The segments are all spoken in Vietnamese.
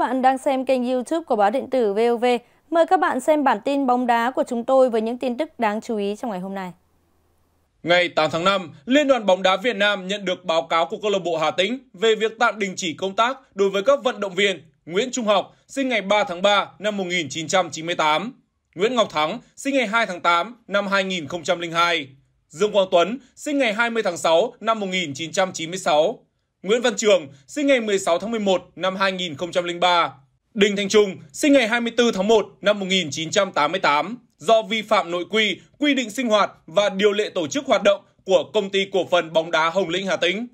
bạn đang xem kênh youtube của báo điện tử VOV. Mời các bạn xem bản tin bóng đá của chúng tôi với những tin tức đáng chú ý trong ngày hôm nay. Ngày 8 tháng 5, Liên đoàn bóng đá Việt Nam nhận được báo cáo của câu lạc bộ Hà Tĩnh về việc tạm đình chỉ công tác đối với các vận động viên Nguyễn Trung Học, sinh ngày 3 tháng 3 năm 1998, Nguyễn Ngọc Thắng, sinh ngày 2 tháng 8 năm 2002, Dương Quang Tuấn, sinh ngày 20 tháng 6 năm 1996, Nguyễn Văn Trường, sinh ngày 16 tháng 11 năm 2003. Đinh Thanh Trung, sinh ngày 24 tháng 1 năm 1988, do vi phạm nội quy, quy định sinh hoạt và điều lệ tổ chức hoạt động của công ty cổ phần bóng đá Hồng Lĩnh Hà Tĩnh.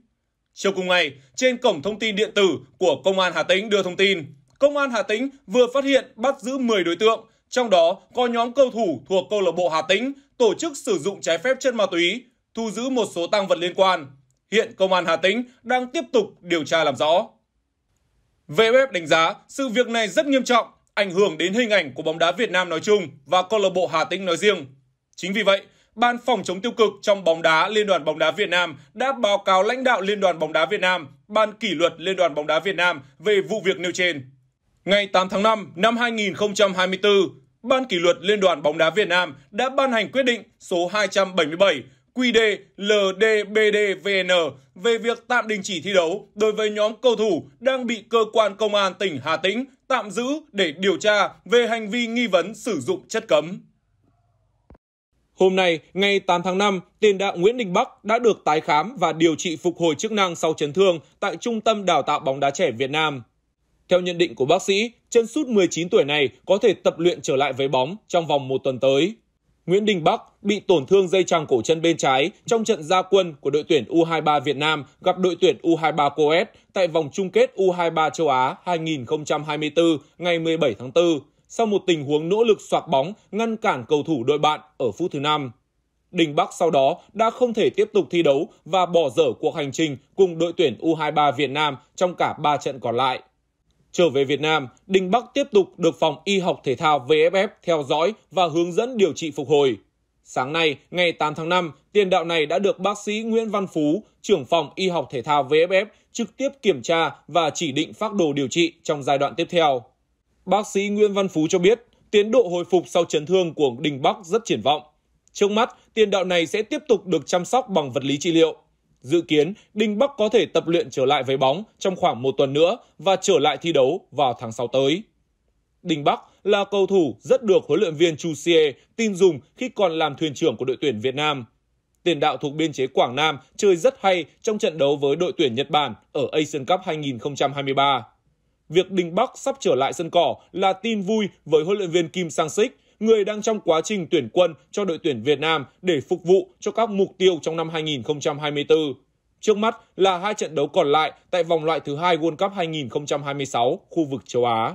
Chiều cùng ngày, trên cổng thông tin điện tử của Công an Hà Tĩnh đưa thông tin, Công an Hà Tĩnh vừa phát hiện bắt giữ 10 đối tượng, trong đó có nhóm cầu thủ thuộc câu lạc bộ Hà Tĩnh tổ chức sử dụng trái phép chất ma túy, thu giữ một số tăng vật liên quan. Hiện Công an Hà Tĩnh đang tiếp tục điều tra làm rõ. VFF đánh giá sự việc này rất nghiêm trọng, ảnh hưởng đến hình ảnh của bóng đá Việt Nam nói chung và câu lạc bộ Hà Tĩnh nói riêng. Chính vì vậy, Ban phòng chống tiêu cực trong bóng đá Liên đoàn bóng đá Việt Nam đã báo cáo lãnh đạo Liên đoàn bóng đá Việt Nam, Ban kỷ luật Liên đoàn bóng đá Việt Nam về vụ việc nêu trên. Ngày 8 tháng 5 năm 2024, Ban kỷ luật Liên đoàn bóng đá Việt Nam đã ban hành quyết định số 277 quy đề LDBDVN về việc tạm đình chỉ thi đấu đối với nhóm cầu thủ đang bị cơ quan công an tỉnh Hà Tĩnh tạm giữ để điều tra về hành vi nghi vấn sử dụng chất cấm. Hôm nay, ngày 8 tháng 5, tiền đạo Nguyễn Đình Bắc đã được tái khám và điều trị phục hồi chức năng sau chấn thương tại Trung tâm Đào tạo bóng đá trẻ Việt Nam. Theo nhận định của bác sĩ, chân sút 19 tuổi này có thể tập luyện trở lại với bóng trong vòng một tuần tới. Nguyễn Đình Bắc bị tổn thương dây chằng cổ chân bên trái trong trận gia quân của đội tuyển U23 Việt Nam gặp đội tuyển U23 Coes tại vòng chung kết U23 châu Á 2024 ngày 17 tháng 4 sau một tình huống nỗ lực soạc bóng ngăn cản cầu thủ đội bạn ở phút thứ 5. Đình Bắc sau đó đã không thể tiếp tục thi đấu và bỏ dở cuộc hành trình cùng đội tuyển U23 Việt Nam trong cả 3 trận còn lại. Trở về Việt Nam, Đinh Bắc tiếp tục được phòng Y học thể thao VFF theo dõi và hướng dẫn điều trị phục hồi. Sáng nay, ngày 8 tháng 5, tiền đạo này đã được bác sĩ Nguyễn Văn Phú, trưởng phòng Y học thể thao VFF, trực tiếp kiểm tra và chỉ định phác đồ điều trị trong giai đoạn tiếp theo. Bác sĩ Nguyễn Văn Phú cho biết, tiến độ hồi phục sau chấn thương của Đình Bắc rất triển vọng. Trước mắt, tiền đạo này sẽ tiếp tục được chăm sóc bằng vật lý trị liệu. Dự kiến, Đinh Bắc có thể tập luyện trở lại với bóng trong khoảng một tuần nữa và trở lại thi đấu vào tháng 6 tới. Đinh Bắc là cầu thủ rất được huấn luyện viên Chu Sie tin dùng khi còn làm thuyền trưởng của đội tuyển Việt Nam. Tiền đạo thuộc biên chế Quảng Nam chơi rất hay trong trận đấu với đội tuyển Nhật Bản ở Asian Cup 2023. Việc Đinh Bắc sắp trở lại sân cỏ là tin vui với huấn luyện viên Kim Sang Sik người đang trong quá trình tuyển quân cho đội tuyển Việt Nam để phục vụ cho các mục tiêu trong năm 2024. Trước mắt là hai trận đấu còn lại tại vòng loại thứ hai World Cup 2026 khu vực châu Á.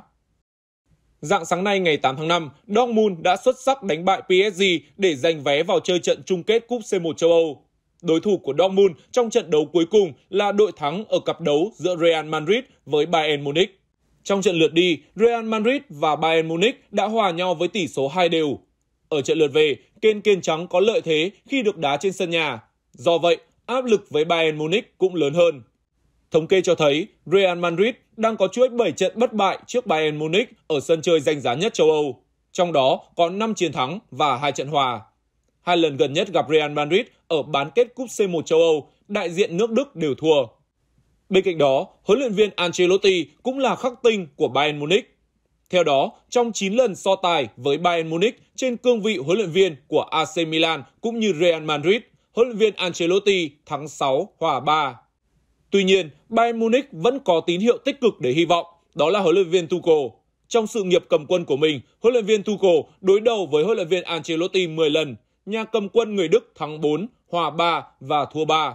Dạng sáng nay ngày 8 tháng 5, Dortmund đã xuất sắc đánh bại PSG để giành vé vào chơi trận chung kết Cúp C1 châu Âu. Đối thủ của Dortmund trong trận đấu cuối cùng là đội thắng ở cặp đấu giữa Real Madrid với Bayern Munich. Trong trận lượt đi, Real Madrid và Bayern Munich đã hòa nhau với tỷ số 2 đều. Ở trận lượt về, Kên Kên Trắng có lợi thế khi được đá trên sân nhà. Do vậy, áp lực với Bayern Munich cũng lớn hơn. Thống kê cho thấy Real Madrid đang có chuỗi 7 trận bất bại trước Bayern Munich ở sân chơi danh giá nhất châu Âu, trong đó có 5 chiến thắng và 2 trận hòa. Hai lần gần nhất gặp Real Madrid ở bán kết cúp C1 châu Âu, đại diện nước Đức đều thua. Bên cạnh đó, huấn luyện viên Ancelotti cũng là khắc tinh của Bayern Munich. Theo đó, trong 9 lần so tài với Bayern Munich trên cương vị huấn luyện viên của AC Milan cũng như Real Madrid, huấn luyện viên Ancelotti thắng 6, hòa 3. Tuy nhiên, Bayern Munich vẫn có tín hiệu tích cực để hy vọng, đó là huấn luyện viên Tuchel. Trong sự nghiệp cầm quân của mình, huấn luyện viên Tuchel đối đầu với huấn luyện viên Ancelotti 10 lần. Nhà cầm quân người Đức thắng 4, hòa 3 và thua 3.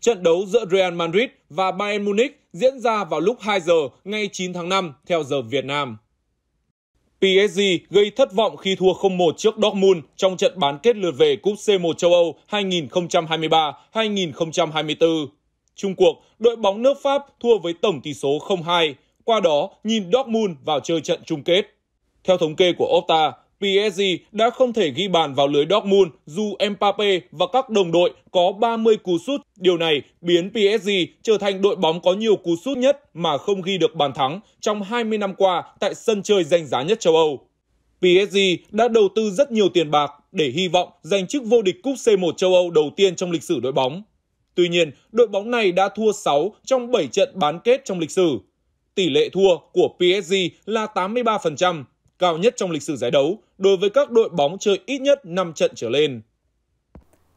Trận đấu giữa Real Madrid và Bayern Munich diễn ra vào lúc 2 giờ ngày 9 tháng 5 theo giờ Việt Nam. PSG gây thất vọng khi thua 0-1 trước Dortmund trong trận bán kết lượt về Cúp C1 châu Âu 2023-2024. Trung cuộc, đội bóng nước Pháp thua với tổng tỷ số 0-2, qua đó nhìn Dortmund vào chơi trận chung kết. Theo thống kê của Opta, PSG đã không thể ghi bàn vào lưới Dortmund dù Mbappe và các đồng đội có 30 cú sút. Điều này biến PSG trở thành đội bóng có nhiều cú sút nhất mà không ghi được bàn thắng trong 20 năm qua tại sân chơi danh giá nhất châu Âu. PSG đã đầu tư rất nhiều tiền bạc để hy vọng giành chức vô địch cúp C1 châu Âu đầu tiên trong lịch sử đội bóng. Tuy nhiên, đội bóng này đã thua 6 trong 7 trận bán kết trong lịch sử. Tỷ lệ thua của PSG là 83%, cao nhất trong lịch sử giải đấu đối với các đội bóng chơi ít nhất 5 trận trở lên.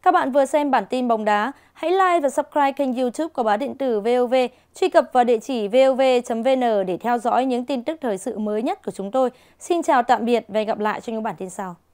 Các bạn vừa xem bản tin bóng đá, hãy like và subscribe kênh YouTube của báo điện tử VOV, truy cập vào địa chỉ vov.vn để theo dõi những tin tức thời sự mới nhất của chúng tôi. Xin chào tạm biệt và hẹn gặp lại trong những bản tin sau.